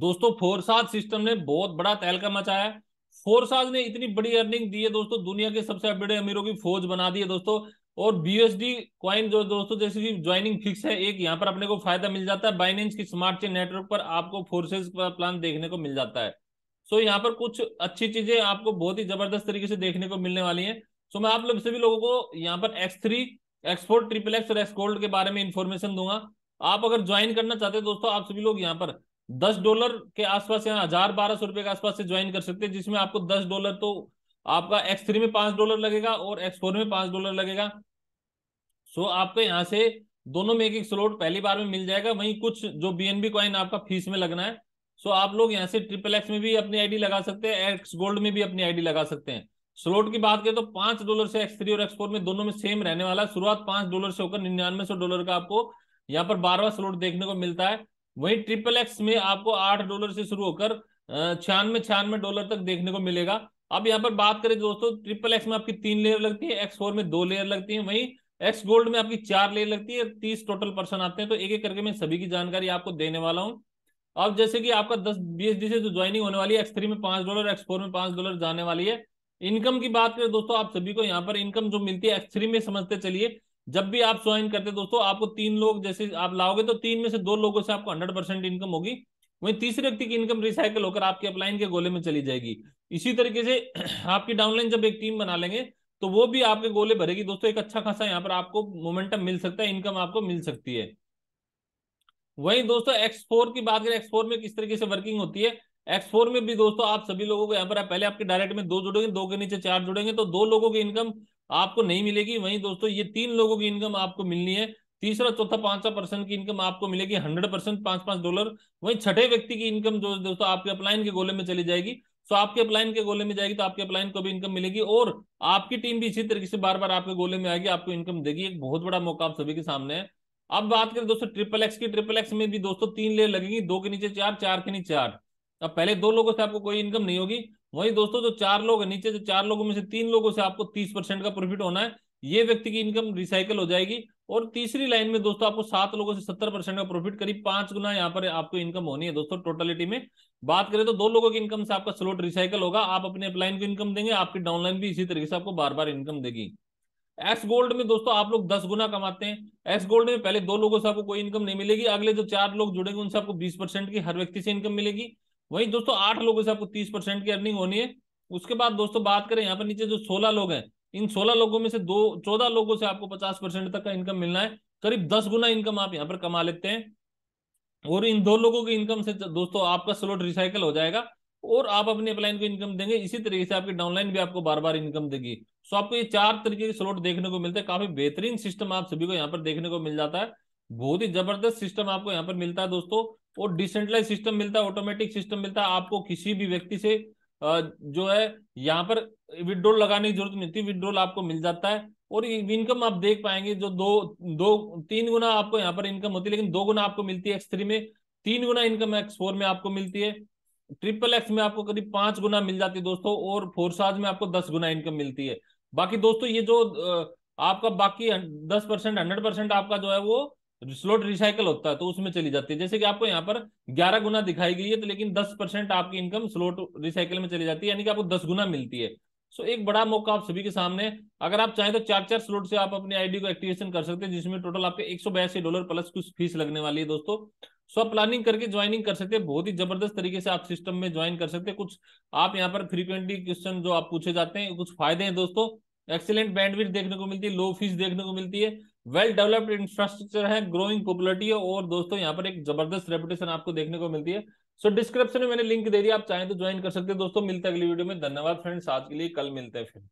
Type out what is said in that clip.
दोस्तों फोरसाज सिस्टम ने बहुत बड़ा तहलका मचाया फोरसाज ने इतनी बड़ी अर्निंग दी है दोस्तों दुनिया के सबसे बड़े अमीरों की फौज बना दी है दोस्तों और बीएसडी क्वाइन जो दोस्तों जैसे कि ज्वाइनिंग फिक्स है एक यहाँ पर अपने को फायदा मिल जाता है बाइनेंस की स्मार्ट चेन नेटवर्क पर आपको फोर्सेज का प्लान देखने को मिल जाता है सो यहाँ पर कुछ अच्छी चीजें आपको बहुत ही जबरदस्त तरीके से देखने को मिलने वाली है सो मैं आप लोग सभी लोगों को यहाँ पर X three export triple X और एक्स गोल्ड के बारे में इन्फॉर्मेशन दूंगा आप अगर ज्वाइन करना चाहते हैं दोस्तों आप सभी लोग यहाँ पर दस डॉलर के आसपास या हजार बारह सौ रुपए के आसपास से ज्वाइन कर सकते हैं जिसमें आपको दस डॉलर तो आपका एक्स थ्री में पांच डॉलर लगेगा और एक्स फोर में पांच डॉलर लगेगा सो आपको यहाँ से दोनों में एक एक स्लोट पहली बार में मिल जाएगा वहीं कुछ जो बीएनबी क्वाइन आपका फीस में लगना है सो आप लोग यहाँ से ट्रिपल एक्स में भी अपनी आईडी लगा सकते हैं एक्स गोल्ड में भी अपनी आईडी लगा सकते हैं स्लोट की बात करें तो पांच डॉलर से एक्स थ्री और एक्स फोर में दोनों में सेम रहने वाला है शुरुआत पांच डॉलर से होकर निन्यानवे सौ डॉलर का आपको यहाँ पर बारहवा स्लोट देखने को मिलता है वही ट्रिपल एक्स में आपको आठ डॉलर से शुरू होकर छियानवे छियानवे डॉलर तक देखने को मिलेगा अब यहाँ पर बात करें दोस्तों ट्रिपल एक्स में आपकी तीन लेयर लगती है एक्स फोर में दो लेयर लगती है वही एक्स गोल्ड में आपकी चार लेयर लगती है तीस टोटल पर्सन आते हैं तो एक एक करके मैं सभी की जानकारी आपको देने वाला हूँ अब जैसे कि आपका दस बीएसडी से जो ज्वाइनिंग होने वाली है एक्स थ्री में पांच डॉलर एक्स फोर में पांच डॉलर जाने वाली है इनकम की बात करें दोस्तों आप सभी को यहाँ पर इनकम जो मिलती है एक्स थ्री में समझते चलिए जब भी आप ज्वाइन करते दोस्तों आपको तीन लोग जैसे आप लाओगे तो तीन में से दो लोगों से आपको हंड्रेड परसेंट इनकम होगी वहीं तीसरे व्यक्ति की इनकम रिसाइकल होकर आपके अपलाइन के गोले में चली जाएगी इसी तरीके से आपकी डाउनलाइन जब एक टीम बना लेंगे तो वो भी आपके गोले भरेगी दोस्तों एक अच्छा खासा यहाँ पर आपको मोमेंटम मिल सकता है इनकम आपको मिल सकती है वही दोस्तों एक्स फोर की बात करें एक्स फोर में किस तरीके से वर्किंग होती है एक्स फोर में भी दोस्तों आप सभी लोगों को यहाँ पर पहले आपके डायरेक्ट में दो जुड़ेंगे दो के नीचे चार जुड़ेंगे तो दो लोगों की इनकम आपको नहीं मिलेगी वहीं दोस्तों ये तीन लोगों की इनकम आपको मिलनी है तीसरा चौथा पांचवा परसेंट की इनकम आपको मिलेगी हंड्रेड परसेंट पांच पांच डॉलर वहीं छठे व्यक्ति की इनकम जो दोस्तों आपके अपलाइन के गोले में चली जाएगी तो आपके अपलाइन के गोले में जाएगी तो आपके अपलाइन को भी इनकम मिलेगी और आपकी टीम भी इसी तरीके से बार बार आपके गोले में आएगी आपको इनकम देगी एक बहुत बड़ा मौका आप सभी के सामने है अब बात करें दोस्तों ट्रिपल एक्स की ट्रिपल एक्स में भी दोस्तों तीन लेर लगेगी दो के नीचे चार चार के नीचे चार अब पहले दो लोगों से आपको कोई इनकम नहीं होगी वही दोस्तों जो चार लोग हैं नीचे से चार लोगों में से तीन लोगों से आपको तीस परसेंट का प्रॉफिट होना है ये व्यक्ति की इनकम रिसाइकल हो जाएगी और तीसरी लाइन में दोस्तों आपको सात लोगों से सत्तर परसेंट का प्रॉफिट करीब पांच गुना यहाँ पर आपको इनकम होनी है दोस्तों टोटलिटी में बात करें तो दो लोगों की इनकम से आपका स्लोट रिसाइकल होगा आप अपने अपलाइन को इनकम देंगे आपकी डाउनलाइन भी इसी तरीके से आपको बार बार इनकम देगी एक्स गोल्ड में दोस्तों आप लोग दस गुना कमाते हैं एक्स गोल्ड में पहले दो लोगों से आपको कोई इनकम नहीं मिलेगी अगले जो चार लोग जुड़ेंगे उनसे आपको बीस परसेंट की हर व्यक्ति से इनकम मिलेगी वही दोस्तों आठ लोगों से आपको तीस परसेंट की अर्निंग होनी है उसके बाद दोस्तों बात करें यहाँ पर नीचे जो सोलह लोग हैं इन सोलह लोगों में से दो चौदह लोगों से आपको पचास परसेंट तक का इनकम मिलना है करीब दस गुना इनकम आप यहाँ पर कमा लेते हैं और इन दो लोगों की इनकम से दोस्तों आपका स्लोट रिसाइकल हो जाएगा और आप अपने अपलाइन को इनकम देंगे इसी तरीके से आपकी डाउनलाइन भी आपको बार बार इनकम देगी सो आपको ये चार तरीके के स्लॉट देखने को मिलते हैं काफी बेहतरीन सिस्टम आप सभी को यहाँ पर देखने को मिल जाता है बहुत ही जबरदस्त सिस्टम आपको यहाँ पर मिलता है दोस्तों वो डिसेंट्रलाइज सिस्टम मिलता है ऑटोमेटिक सिस्टम मिलता है आपको किसी भी व्यक्ति से जो है यहाँ पर विड्रोल लगाने की जरूरत नहीं थी विड्रोल आपको मिल जाता है और इनकम आप देख पाएंगे जो दो दो तीन गुना आपको यहाँ पर इनकम होती है लेकिन दो गुना आपको मिलती है एक्स थ्री में तीन गुना इनकम एक्स फोर में आपको मिलती है ट्रिपल एक्स में आपको करीब पांच गुना मिल जाती है दोस्तों और फोर साज में आपको दस गुना इनकम मिलती है बाकी दोस्तों ये जो आपका बाकी दस परसेंट हंड्रेड परसेंट आपका जो है वो स्लोट रिसाइकल होता है तो उसमें चली जाती है जैसे कि आपको यहाँ पर ग्यारह गुना दिखाई गई है तो लेकिन दस परसेंट आपकी इनकम स्लोट रिसाइकल में चली जाती है यानी कि आपको दस गुना मिलती है सो एक बड़ा मौका आप सभी के सामने अगर आप चाहें तो चार चार स्लोट से आप अपनी आईडी को एक्टिवेशन कर सकते हैं जिसमें टोटल आपके एक डॉलर प्लस कुछ फीस लगने वाली है दोस्तों सो आप प्लानिंग करके ज्वाइनिंग कर सकते हैं बहुत ही जबरदस्त तरीके से आप सिस्टम में ज्वाइन कर सकते हैं कुछ आप यहाँ पर फ्रीक्वेंटली क्वेश्चन जो आप पूछे जाते हैं कुछ फायदे हैं दोस्तों एक्सीलेंट बैंडविड देखने को मिलती है लो फीस देखने को मिलती है वेल डेवलप्ड इंफ्रास्ट्रक्चर है ग्रोइंग पॉपुलरिटी है और दोस्तों यहाँ पर एक जबरदस्त रेपुटेशन आपको देखने को मिलती है सो so, डिस्क्रिप्शन में मैंने लिंक दे दिया आप चाहें तो ज्वाइन कर सकते हैं दोस्तों मिलते हैं अगली वीडियो में धन्यवाद फ्रेंड्स आज के लिए कल मिलते हैं फिर